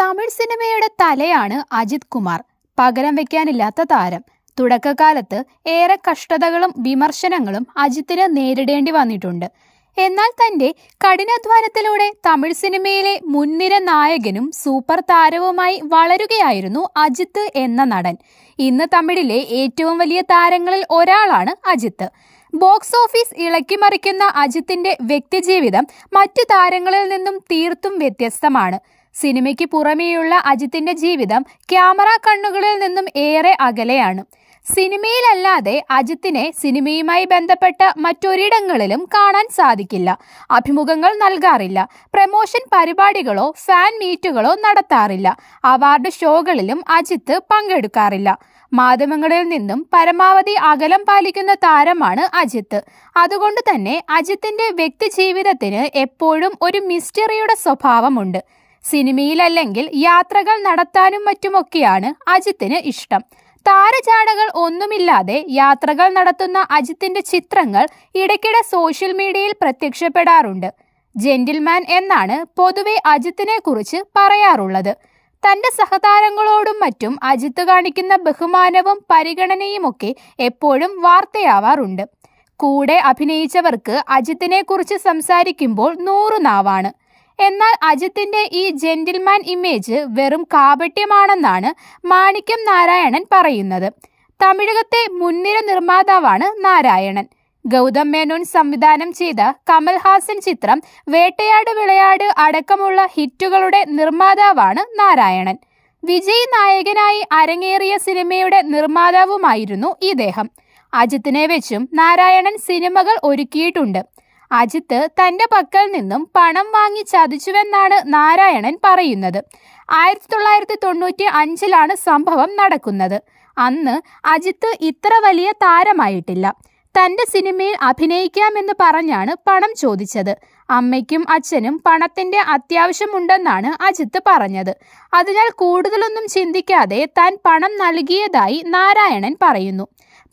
തമിഴ് സിനിമയുടെ തലയാണ് അജിത് കുമാർ പകരം വെക്കാനില്ലാത്ത താരം തുടക്കകാലത്ത് ഏറെ കഷ്ടതകളും വിമർശനങ്ങളും അജിത്തിന് നേരിടേണ്ടി വന്നിട്ടുണ്ട് എന്നാൽ തന്റെ കഠിനാധ്വാനത്തിലൂടെ തമിഴ് സിനിമയിലെ മുൻനിര നായകനും സൂപ്പർ താരവുമായി വളരുകയായിരുന്നു അജിത്ത് എന്ന നടൻ ഇന്ന് തമിഴിലെ ഏറ്റവും വലിയ താരങ്ങളിൽ ഒരാളാണ് അജിത്ത് ബോക്സ് ഓഫീസ് ഇളക്കിമറിക്കുന്ന അജിത്തിന്റെ വ്യക്തിജീവിതം മറ്റു താരങ്ങളിൽ നിന്നും തീർത്തും വ്യത്യസ്തമാണ് സിനിമയ്ക്ക് പുറമേയുള്ള അജിത്തിന്റെ ജീവിതം ക്യാമറ കണ്ണുകളിൽ നിന്നും ഏറെ അകലെയാണ് സിനിമയിലല്ലാതെ അജിത്തിനെ സിനിമയുമായി ബന്ധപ്പെട്ട മറ്റൊരിടങ്ങളിലും കാണാൻ സാധിക്കില്ല അഭിമുഖങ്ങൾ നൽകാറില്ല പ്രമോഷൻ പരിപാടികളോ ഫാൻ മീറ്റുകളോ നടത്താറില്ല അവാർഡ് ഷോകളിലും അജിത്ത് പങ്കെടുക്കാറില്ല മാധ്യമങ്ങളിൽ നിന്നും പരമാവധി അകലം പാലിക്കുന്ന താരമാണ് അജിത്ത് അതുകൊണ്ട് തന്നെ അജിത്തിന്റെ വ്യക്തിജീവിതത്തിന് എപ്പോഴും ഒരു മിസ്റ്ററിയുടെ സ്വഭാവമുണ്ട് സിനിമയിലല്ലെങ്കിൽ യാത്രകൾ നടത്താനും മറ്റുമൊക്കെയാണ് അജിത്തിന് ഇഷ്ടം താരചാടകൾ ഒന്നുമില്ലാതെ യാത്രകൾ നടത്തുന്ന അജിത്തിന്റെ ചിത്രങ്ങൾ ഇടയ്ക്കിടെ സോഷ്യൽ മീഡിയയിൽ പ്രത്യക്ഷപ്പെടാറുണ്ട് ജെന്റിൽമാൻ എന്നാണ് പൊതുവെ അജിത്തിനെ കുറിച്ച് പറയാറുള്ളത് തന്റെ സഹതാരങ്ങളോടും മറ്റും അജിത്ത് കാണിക്കുന്ന ബഹുമാനവും പരിഗണനയുമൊക്കെ എപ്പോഴും വാർത്തയാവാറുണ്ട് കൂടെ അഭിനയിച്ചവർക്ക് അജിത്തിനെ കുറിച്ച് സംസാരിക്കുമ്പോൾ നൂറു നാവാണ് എന്നാൽ അജിത്തിന്റെ ഈ ജെന്റിൽമാൻ ഇമേജ് വെറും കാപട്യമാണെന്നാണ് മാണിക്യം നാരായണൻ പറയുന്നത് തമിഴകത്തെ മുൻനിര നിർമ്മാതാവാണ് നാരായണൻ ഗൗതം മേനോൻ സംവിധാനം ചെയ്ത കമൽഹാസൻ ചിത്രം വേട്ടയാട് വിളയാട് അടക്കമുള്ള ഹിറ്റുകളുടെ നിർമ്മാതാവാണ് നാരായണൻ വിജയ് നായകനായി അരങ്ങേറിയ സിനിമയുടെ നിർമ്മാതാവുമായിരുന്നു ഇദ്ദേഹം അജിത്തിനെ വെച്ചും നാരായണൻ സിനിമകൾ ഒരുക്കിയിട്ടുണ്ട് അജിത്ത് തന്റെ പക്കൽ നിന്നും പണം വാങ്ങി ചതിച്ചുവെന്നാണ് നാരായണൻ പറയുന്നത് ആയിരത്തി തൊള്ളായിരത്തി തൊണ്ണൂറ്റി അഞ്ചിലാണ് സംഭവം നടക്കുന്നത് അന്ന് അജിത്ത് ഇത്ര വലിയ താരമായിട്ടില്ല തന്റെ സിനിമയിൽ അഭിനയിക്കാമെന്ന് പറഞ്ഞാണ് പണം ചോദിച്ചത് അമ്മയ്ക്കും അച്ഛനും പണത്തിന്റെ അത്യാവശ്യമുണ്ടെന്നാണ് അജിത്ത് പറഞ്ഞത് അതിനാൽ കൂടുതലൊന്നും ചിന്തിക്കാതെ താൻ പണം നൽകിയതായി നാരായണൻ പറയുന്നു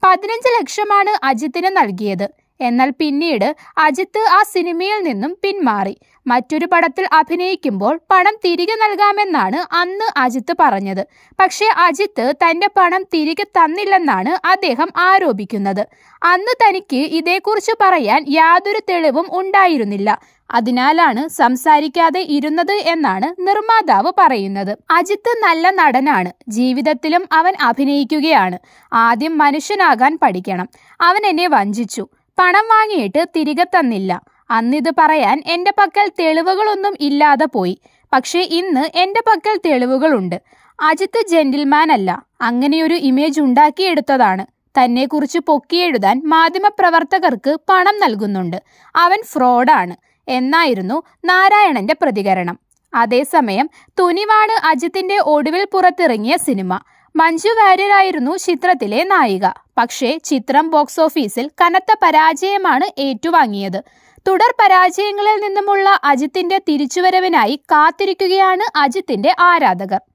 പതിനഞ്ച് ലക്ഷമാണ് അജിത്തിന് നൽകിയത് എന്നാൽ പിന്നീട് അജിത്ത് ആ സിനിമയിൽ നിന്നും പിന്മാറി മറ്റൊരു പടത്തിൽ അഭിനയിക്കുമ്പോൾ പണം തിരികെ നൽകാമെന്നാണ് അന്ന് അജിത്ത് പറഞ്ഞത് പക്ഷേ അജിത്ത് തന്റെ പണം തിരികെ തന്നില്ലെന്നാണ് അദ്ദേഹം ആരോപിക്കുന്നത് അന്ന് തനിക്ക് ഇതേക്കുറിച്ച് പറയാൻ യാതൊരു തെളിവും ഉണ്ടായിരുന്നില്ല അതിനാലാണ് സംസാരിക്കാതെ ഇരുന്നത് എന്നാണ് നിർമ്മാതാവ് പറയുന്നത് അജിത്ത് നല്ല നടനാണ് ജീവിതത്തിലും അവൻ അഭിനയിക്കുകയാണ് ആദ്യം മനുഷ്യനാകാൻ പഠിക്കണം അവൻ എന്നെ വഞ്ചിച്ചു പണം വാങ്ങിയിട്ട് തിരികെ തന്നില്ല അന്നിത് പറയാൻ എൻ്റെ പക്കൽ തെളിവുകളൊന്നും ഇല്ലാതെ പോയി പക്ഷേ ഇന്ന് എൻ്റെ പക്കൽ തെളിവുകളുണ്ട് അജിത്ത് ജെന്റിൽമാൻ അല്ല അങ്ങനെയൊരു ഇമേജ് ഉണ്ടാക്കിയെടുത്തതാണ് തന്നെക്കുറിച്ച് പൊക്കിയെഴുതാൻ മാധ്യമപ്രവർത്തകർക്ക് പണം നൽകുന്നുണ്ട് അവൻ ഫ്രോഡാണ് എന്നായിരുന്നു നാരായണന്റെ പ്രതികരണം അതേസമയം തുനിവാണ് അജിത്തിന്റെ ഒടുവിൽ പുറത്തിറങ്ങിയ സിനിമ മഞ്ജു വാര്യരായിരുന്നു ചിത്രത്തിലെ നായിക പക്ഷേ ചിത്രം ബോക്സ് ഓഫീസിൽ കനത്ത പരാജയമാണ് ഏറ്റുവാങ്ങിയത് തുടർ പരാജയങ്ങളിൽ നിന്നുമുള്ള അജിത്തിന്റെ തിരിച്ചുവരവിനായി കാത്തിരിക്കുകയാണ് അജിത്തിന്റെ ആരാധകർ